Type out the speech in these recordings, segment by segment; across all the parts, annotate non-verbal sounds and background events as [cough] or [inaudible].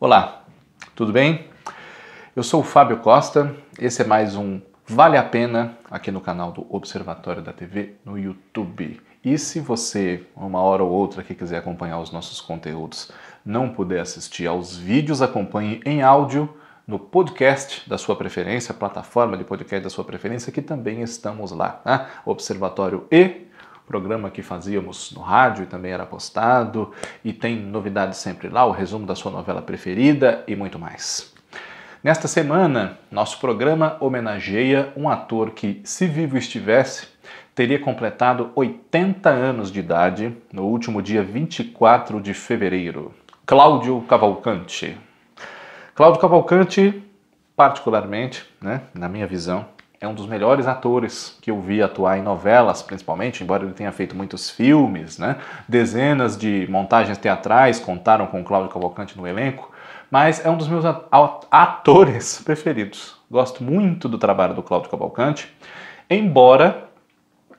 Olá, tudo bem? Eu sou o Fábio Costa, esse é mais um Vale a Pena aqui no canal do Observatório da TV no YouTube. E se você, uma hora ou outra que quiser acompanhar os nossos conteúdos, não puder assistir aos vídeos, acompanhe em áudio no podcast da sua preferência, plataforma de podcast da sua preferência, que também estamos lá, né? Observatório E programa que fazíamos no rádio e também era postado, e tem novidades sempre lá, o resumo da sua novela preferida e muito mais. Nesta semana, nosso programa homenageia um ator que, se vivo estivesse, teria completado 80 anos de idade no último dia 24 de fevereiro. Cláudio Cavalcante. Cláudio Cavalcante, particularmente, né, na minha visão, é um dos melhores atores que eu vi atuar em novelas, principalmente, embora ele tenha feito muitos filmes, né? Dezenas de montagens teatrais contaram com o Cláudio Cavalcante no elenco, mas é um dos meus atores [laughs] preferidos. Gosto muito do trabalho do Cláudio Cavalcante, embora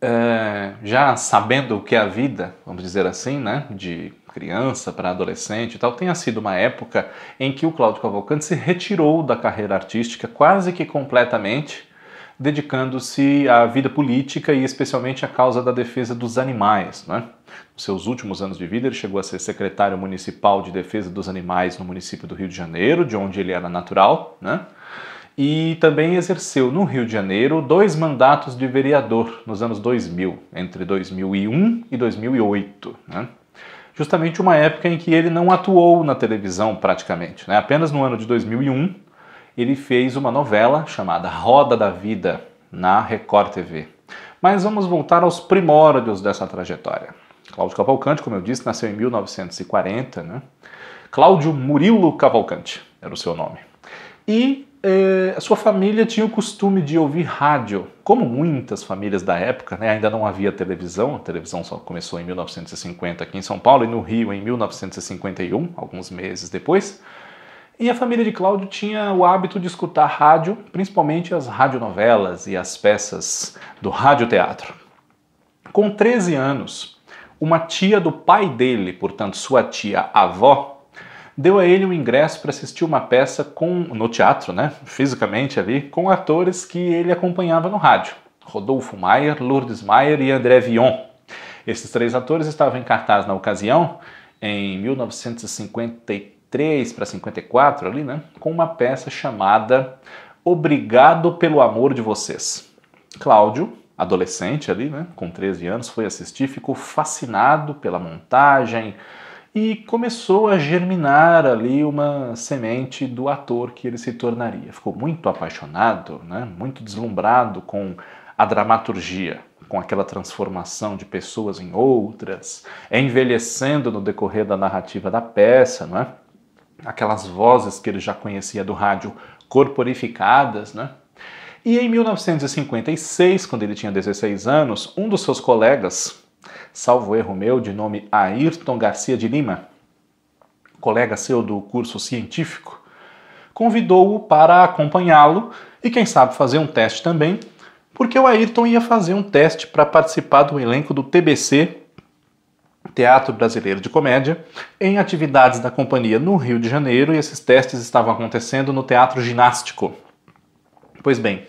é, já sabendo o que é a vida, vamos dizer assim, né, de criança para adolescente e tal, tenha sido uma época em que o Cláudio Cavalcante se retirou da carreira artística quase que completamente dedicando-se à vida política e especialmente à causa da defesa dos animais. Né? Nos seus últimos anos de vida, ele chegou a ser secretário municipal de defesa dos animais no município do Rio de Janeiro, de onde ele era natural, né? e também exerceu no Rio de Janeiro dois mandatos de vereador nos anos 2000, entre 2001 e 2008. Né? justamente uma época em que ele não atuou na televisão praticamente. Né? Apenas no ano de 2001 ele fez uma novela chamada Roda da Vida na Record TV. Mas vamos voltar aos primórdios dessa trajetória. Cláudio Cavalcante, como eu disse, nasceu em 1940, né? Cláudio Murilo Cavalcante era o seu nome. E eh, a sua família tinha o costume de ouvir rádio, como muitas famílias da época, né? ainda não havia televisão, a televisão só começou em 1950 aqui em São Paulo e no Rio em 1951, alguns meses depois. E a família de Cláudio tinha o hábito de escutar rádio, principalmente as radionovelas e as peças do radioteatro. Com 13 anos, uma tia do pai dele, portanto sua tia avó, deu a ele um ingresso para assistir uma peça com, no teatro, né, fisicamente ali, com atores que ele acompanhava no rádio. Rodolfo Maier, Lourdes Maier e André Vion. Esses três atores estavam em cartaz na ocasião, em 1954 53 para 54 ali, né? Com uma peça chamada Obrigado pelo Amor de Vocês. Cláudio, adolescente ali, né? Com 13 anos, foi assistir, ficou fascinado pela montagem e começou a germinar ali uma semente do ator que ele se tornaria. Ficou muito apaixonado, né? Muito deslumbrado com a dramaturgia com aquela transformação de pessoas em outras, envelhecendo no decorrer da narrativa da peça, não é? aquelas vozes que ele já conhecia do rádio corporificadas, né? E em 1956, quando ele tinha 16 anos, um dos seus colegas, salvo erro meu, de nome Ayrton Garcia de Lima, colega seu do curso científico, convidou-o para acompanhá-lo e, quem sabe, fazer um teste também, porque o Ayrton ia fazer um teste para participar do elenco do TBC Teatro Brasileiro de Comédia, em atividades da companhia no Rio de Janeiro, e esses testes estavam acontecendo no Teatro Ginástico. Pois bem,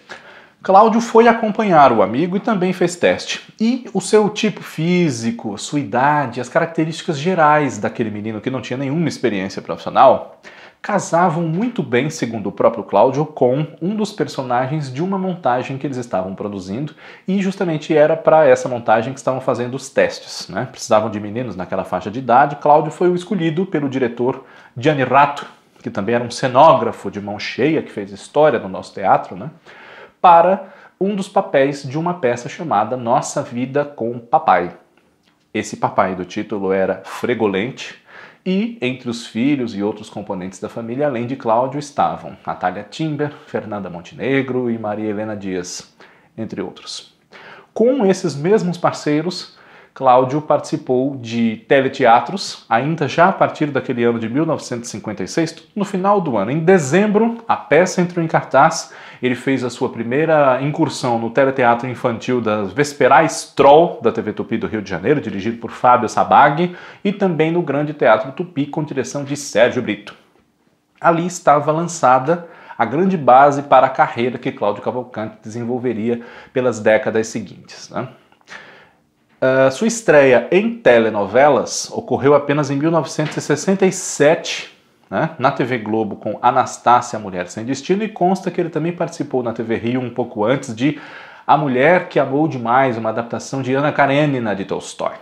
Cláudio foi acompanhar o amigo e também fez teste. E o seu tipo físico, sua idade, as características gerais daquele menino que não tinha nenhuma experiência profissional casavam muito bem, segundo o próprio Cláudio, com um dos personagens de uma montagem que eles estavam produzindo e justamente era para essa montagem que estavam fazendo os testes. Né? Precisavam de meninos naquela faixa de idade. Cláudio foi o escolhido pelo diretor Gianni Ratto, que também era um cenógrafo de mão cheia que fez história no nosso teatro, né? para um dos papéis de uma peça chamada Nossa Vida com Papai. Esse papai do título era Fregolente, e entre os filhos e outros componentes da família, além de Cláudio, estavam Natália Timber, Fernanda Montenegro e Maria Helena Dias, entre outros. Com esses mesmos parceiros, Cláudio participou de teleteatros, ainda já a partir daquele ano de 1956, no final do ano. Em dezembro, a peça entrou em cartaz, ele fez a sua primeira incursão no teleteatro infantil das Vesperais Troll, da TV Tupi do Rio de Janeiro, dirigido por Fábio Sabag, e também no Grande Teatro Tupi, com direção de Sérgio Brito. Ali estava lançada a grande base para a carreira que Cláudio Cavalcante desenvolveria pelas décadas seguintes. Né? Ah, sua estreia em telenovelas ocorreu apenas em 1967, né, na TV Globo com Anastácia, Mulher Sem Destino, e consta que ele também participou na TV Rio um pouco antes de A Mulher que Amou Demais, uma adaptação de Ana Karenina de Tolstói.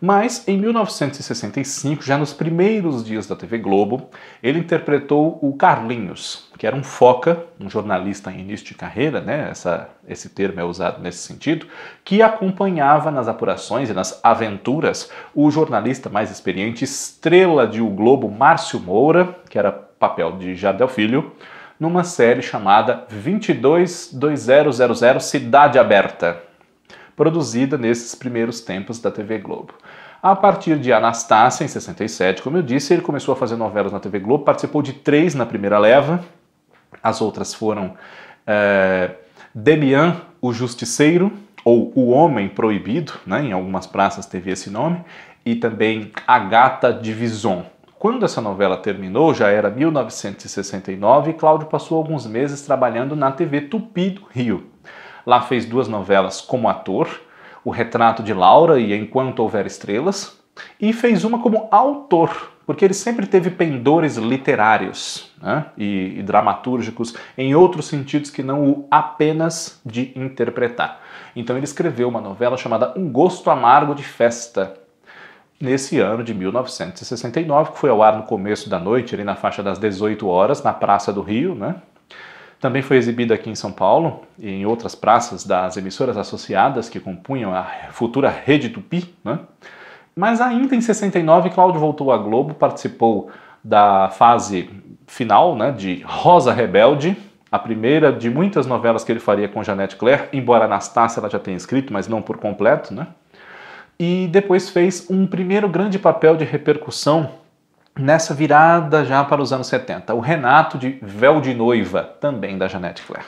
Mas em 1965, já nos primeiros dias da TV Globo, ele interpretou o Carlinhos, que era um foca, um jornalista em início de carreira, né? Essa, esse termo é usado nesse sentido, que acompanhava nas apurações e nas aventuras o jornalista mais experiente, estrela de O Globo, Márcio Moura, que era papel de Jardel Filho, numa série chamada 222000 Cidade Aberta produzida nesses primeiros tempos da TV Globo. A partir de Anastácia, em 67, como eu disse, ele começou a fazer novelas na TV Globo, participou de três na primeira leva, as outras foram é, Demian, o Justiceiro, ou O Homem Proibido, né, em algumas praças teve esse nome, e também A Gata de Vison. Quando essa novela terminou, já era 1969, e Cláudio passou alguns meses trabalhando na TV Tupi do Rio. Lá fez duas novelas como ator, O Retrato de Laura e Enquanto Houver Estrelas, e fez uma como autor, porque ele sempre teve pendores literários né, e, e dramatúrgicos em outros sentidos que não o apenas de interpretar. Então ele escreveu uma novela chamada Um Gosto Amargo de Festa, nesse ano de 1969, que foi ao ar no começo da noite, ali na faixa das 18 horas, na Praça do Rio, né? Também foi exibida aqui em São Paulo e em outras praças das emissoras associadas que compunham a futura Rede Tupi. Né? Mas ainda em 69, Cláudio voltou à Globo, participou da fase final né, de Rosa Rebelde, a primeira de muitas novelas que ele faria com Janete Claire, embora Anastácia ela já tenha escrito, mas não por completo, né? E depois fez um primeiro grande papel de repercussão nessa virada já para os anos 70. O Renato de Véu de Noiva, também da Jeanette Claire.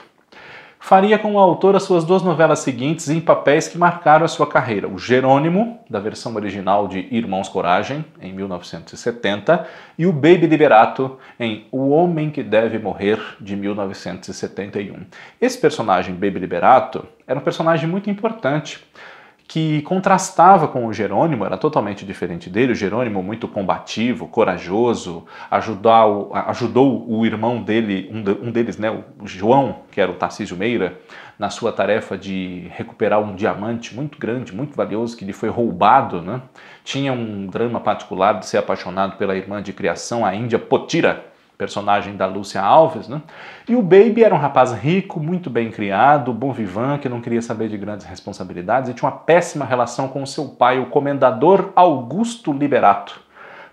Faria com autor as suas duas novelas seguintes em papéis que marcaram a sua carreira: O Jerônimo, da versão original de Irmãos Coragem, em 1970, e O Baby Liberato, em O Homem que Deve Morrer, de 1971. Esse personagem, Baby Liberato, era um personagem muito importante que contrastava com o Jerônimo, era totalmente diferente dele. O Jerônimo, muito combativo, corajoso, ajudou, ajudou o irmão dele, um deles, né, o João, que era o Tarcísio Meira, na sua tarefa de recuperar um diamante muito grande, muito valioso, que lhe foi roubado. Né? Tinha um drama particular de ser apaixonado pela irmã de criação, a Índia Potira personagem da Lúcia Alves, né? E o Baby era um rapaz rico, muito bem criado, bom vivan, que não queria saber de grandes responsabilidades e tinha uma péssima relação com seu pai, o comendador Augusto Liberato,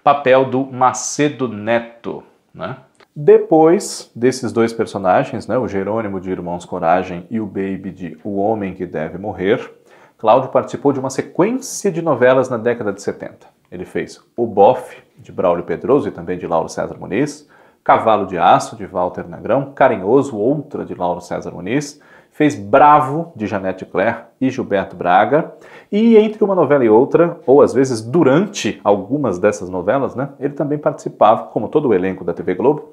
papel do Macedo Neto, né? Depois desses dois personagens, né, o Jerônimo de Irmãos Coragem e o Baby de O Homem que Deve Morrer, Cláudio participou de uma sequência de novelas na década de 70. Ele fez O Bofe, de Braulio Pedroso e também de Lauro César Muniz, Cavalo de Aço, de Walter Nagrão, Carinhoso, outra de Lauro César Muniz, fez Bravo, de Janete Claire e Gilberto Braga, e entre uma novela e outra, ou às vezes durante algumas dessas novelas, né, ele também participava, como todo o elenco da TV Globo,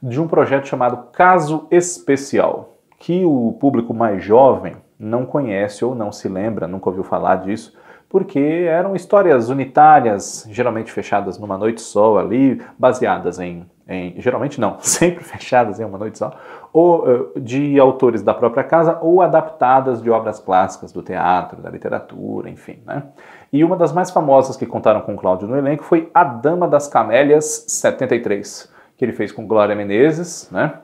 de um projeto chamado Caso Especial, que o público mais jovem não conhece ou não se lembra, nunca ouviu falar disso, porque eram histórias unitárias, geralmente fechadas numa noite só ali, baseadas em em, geralmente não, [laughs] sempre fechadas em uma noite só, ou eh, de autores da própria casa ou adaptadas de obras clássicas do teatro, da literatura, enfim, né? E uma das mais famosas que contaram com Cláudio no elenco foi A Dama das Camélias 73, que ele fez com Glória Menezes, né?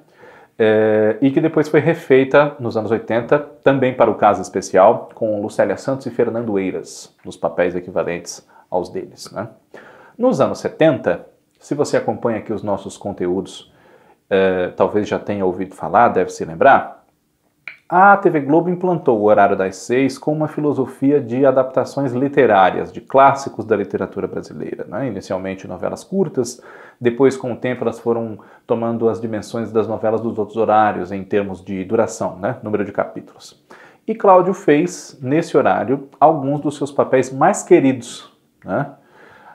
É, e que depois foi refeita nos anos 80, também para o caso especial, com Lucélia Santos e Fernando Eiras, nos papéis equivalentes aos deles. Né? Nos anos 70, se você acompanha aqui os nossos conteúdos, é, talvez já tenha ouvido falar, deve se lembrar. A TV Globo implantou o horário das seis com uma filosofia de adaptações literárias, de clássicos da literatura brasileira. Né? Inicialmente novelas curtas, depois, com o tempo, elas foram tomando as dimensões das novelas dos outros horários em termos de duração, né? número de capítulos. E Cláudio fez, nesse horário, alguns dos seus papéis mais queridos. Né?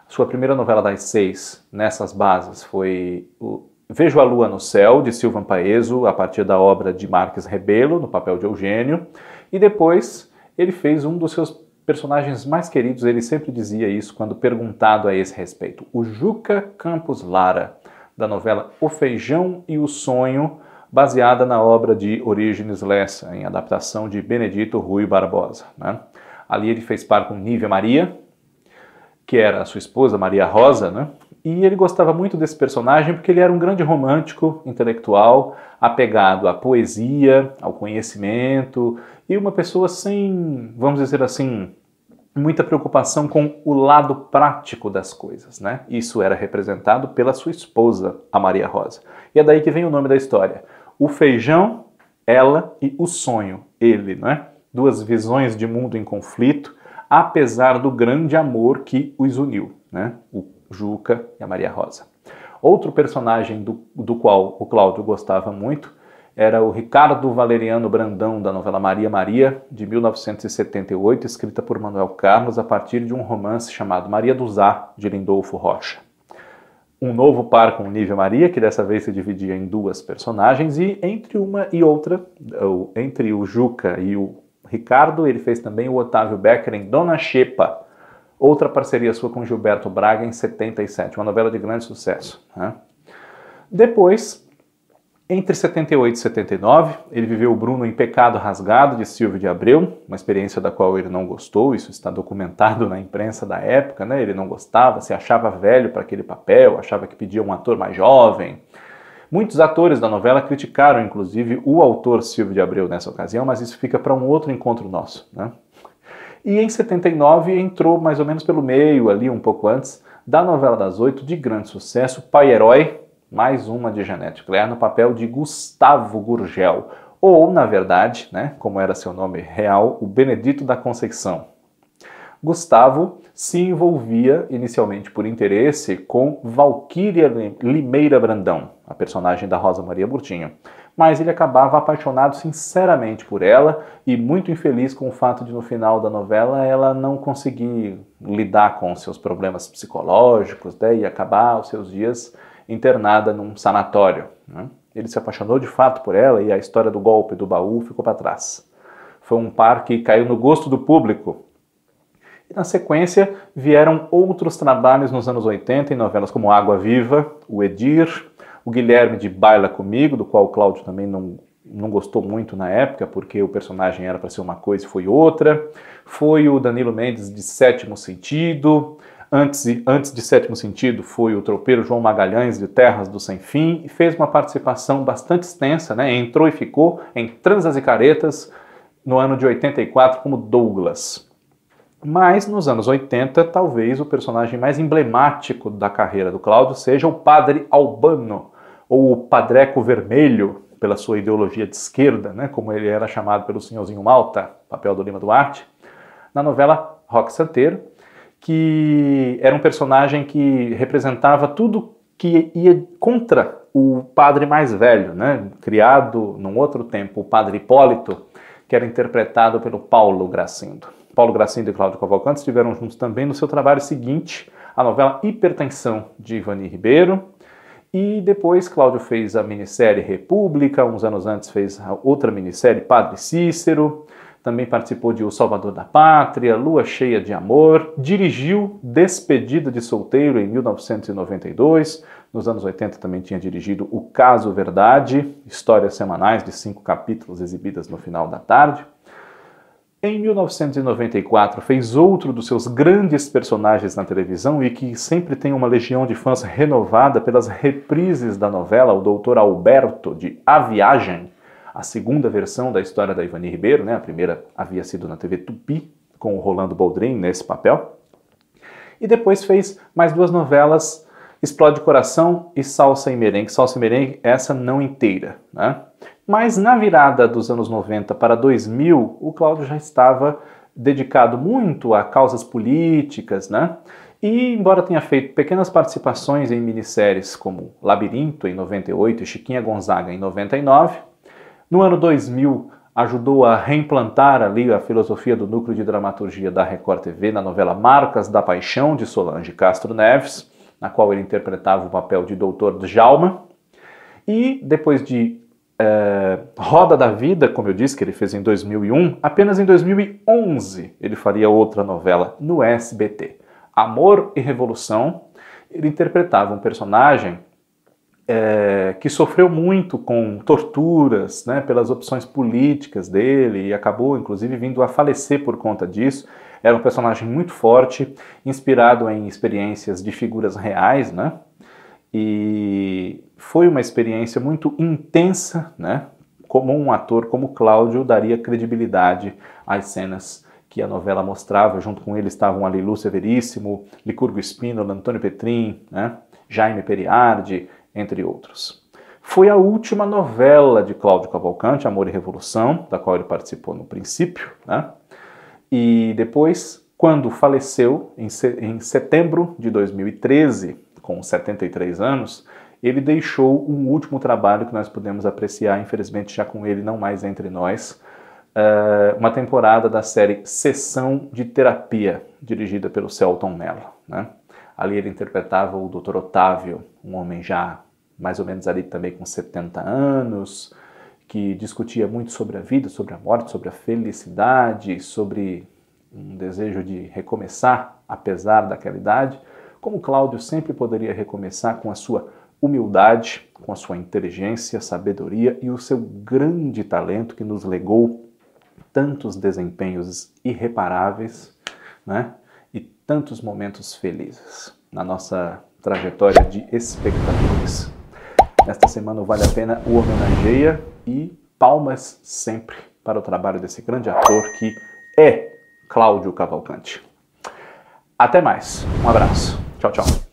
Sua primeira novela das seis nessas bases foi Vejo a Lua no Céu, de Silvan Paeso, a partir da obra de Marques Rebelo, no papel de Eugênio, e depois ele fez um dos seus personagens mais queridos, ele sempre dizia isso quando perguntado a esse respeito, o Juca Campos Lara, da novela O Feijão e o Sonho, baseada na obra de Origens Lessa, em adaptação de Benedito Rui Barbosa. Né? Ali ele fez par com Nívia Maria, que era a sua esposa, Maria Rosa, né? E ele gostava muito desse personagem porque ele era um grande romântico, intelectual, apegado à poesia, ao conhecimento e uma pessoa sem, vamos dizer assim, muita preocupação com o lado prático das coisas, né? Isso era representado pela sua esposa, a Maria Rosa. E é daí que vem o nome da história. O feijão, ela e o sonho, ele, né? Duas visões de mundo em conflito apesar do grande amor que os uniu, né? o Juca e a Maria Rosa. Outro personagem do, do qual o Cláudio gostava muito era o Ricardo Valeriano Brandão, da novela Maria Maria, de 1978, escrita por Manuel Carlos a partir de um romance chamado Maria do Zá, de Lindolfo Rocha. Um novo par com Nível Maria, que dessa vez se dividia em duas personagens, e entre uma e outra, entre o Juca e o Ricardo, ele fez também o Otávio Becker em Dona Xepa, outra parceria sua com Gilberto Braga em 77, uma novela de grande sucesso. Né? Depois, entre 78 e 79, ele viveu o Bruno em Pecado Rasgado, de Silvio de Abreu, uma experiência da qual ele não gostou, isso está documentado na imprensa da época, né? Ele não gostava, se achava velho para aquele papel, achava que pedia um ator mais jovem. Muitos atores da novela criticaram, inclusive, o autor Silvio de Abreu nessa ocasião, mas isso fica para um outro encontro nosso. Né? E em 79 entrou mais ou menos pelo meio, ali um pouco antes, da novela das oito, de grande sucesso, Pai Herói, mais uma de Janete Claire, no papel de Gustavo Gurgel, ou, na verdade, né, como era seu nome real, o Benedito da Conceição. Gustavo se envolvia inicialmente por interesse com Valquíria Limeira Brandão, a personagem da Rosa Maria Burtinho, mas ele acabava apaixonado sinceramente por ela e muito infeliz com o fato de no final da novela ela não conseguir lidar com seus problemas psicológicos né, e acabar os seus dias internada num sanatório. Né? Ele se apaixonou de fato por ela e a história do golpe do baú ficou para trás. Foi um par que caiu no gosto do público, e na sequência vieram outros trabalhos nos anos 80 em novelas como Água Viva, O Edir, o Guilherme de Baila Comigo, do qual o Cláudio também não, não gostou muito na época, porque o personagem era para ser uma coisa e foi outra. Foi o Danilo Mendes de Sétimo Sentido, Antes, antes, de Sétimo Sentido foi o tropeiro João Magalhães de Terras do Sem Fim e fez uma participação bastante extensa, né? entrou e ficou em Transas e Caretas no ano de 84 como Douglas. Mas nos anos 80, talvez o personagem mais emblemático da carreira do Cláudio seja o Padre Albano, ou o Padreco Vermelho, pela sua ideologia de esquerda, né, como ele era chamado pelo senhorzinho Malta, papel do Lima Duarte, na novela Rock Santeiro, que era um personagem que representava tudo que ia contra o padre mais velho, né, criado num outro tempo, o Padre Hipólito, que era interpretado pelo Paulo Gracindo. Paulo Gracindo e Cláudio Cavalcante estiveram juntos também no seu trabalho seguinte, a novela Hipertensão, de Ivani Ribeiro. E depois Cláudio fez a minissérie República, uns anos antes fez outra minissérie Padre Cícero, também participou de O Salvador da Pátria, Lua Cheia de Amor, dirigiu Despedida de Solteiro em 1992, nos anos 80 também tinha dirigido O Caso Verdade, histórias semanais de cinco capítulos exibidas no final da tarde. Em 1994, fez outro dos seus grandes personagens na televisão e que sempre tem uma legião de fãs renovada pelas reprises da novela O Doutor Alberto, de A Viagem, a segunda versão da história da Ivani Ribeiro, né? a primeira havia sido na TV Tupi, com o Rolando Boldrin nesse papel. E depois fez mais duas novelas explode coração e salsa e merengue. Salsa e merengue, essa não inteira, né? Mas na virada dos anos 90 para 2000, o Cláudio já estava dedicado muito a causas políticas, né? E embora tenha feito pequenas participações em minisséries como Labirinto em 98 e Chiquinha Gonzaga em 99, no ano 2000 ajudou a reimplantar ali a filosofia do núcleo de dramaturgia da Record TV na novela Marcas da Paixão de Solange Castro Neves na qual ele interpretava o papel de Doutor Djalma. E depois de é, Roda da Vida, como eu disse, que ele fez em 2001, apenas em 2011 ele faria outra novela no SBT. Amor e Revolução, ele interpretava um personagem é, que sofreu muito com torturas né, pelas opções políticas dele e acabou, inclusive, vindo a falecer por conta disso. Era um personagem muito forte, inspirado em experiências de figuras reais, né? E foi uma experiência muito intensa, né? Como um ator como Cláudio daria credibilidade às cenas que a novela mostrava. Junto com ele estavam ali Lúcia Veríssimo, Licurgo Espínola, Antônio Petrin, né? Jaime Periardi, entre outros. Foi a última novela de Cláudio Cavalcante, Amor e Revolução, da qual ele participou no princípio, né? e depois, quando faleceu, em setembro de 2013, com 73 anos, ele deixou um último trabalho que nós pudemos apreciar, infelizmente já com ele não mais entre nós, eh, uma temporada da série Sessão de Terapia, dirigida pelo Celton Mello. Né? Ali ele interpretava o Dr. Otávio, um homem já mais ou menos ali também com 70 anos, que discutia muito sobre a vida, sobre a morte, sobre a felicidade, sobre um desejo de recomeçar apesar daquela idade, como Cláudio sempre poderia recomeçar com a sua humildade, com a sua inteligência, sabedoria e o seu grande talento que nos legou tantos desempenhos irreparáveis, né? E tantos momentos felizes na nossa trajetória de espectadores. Esta semana Vale a Pena o homenageia e palmas sempre para o trabalho desse grande ator que é Cláudio Cavalcante. Até mais, um abraço, tchau, tchau.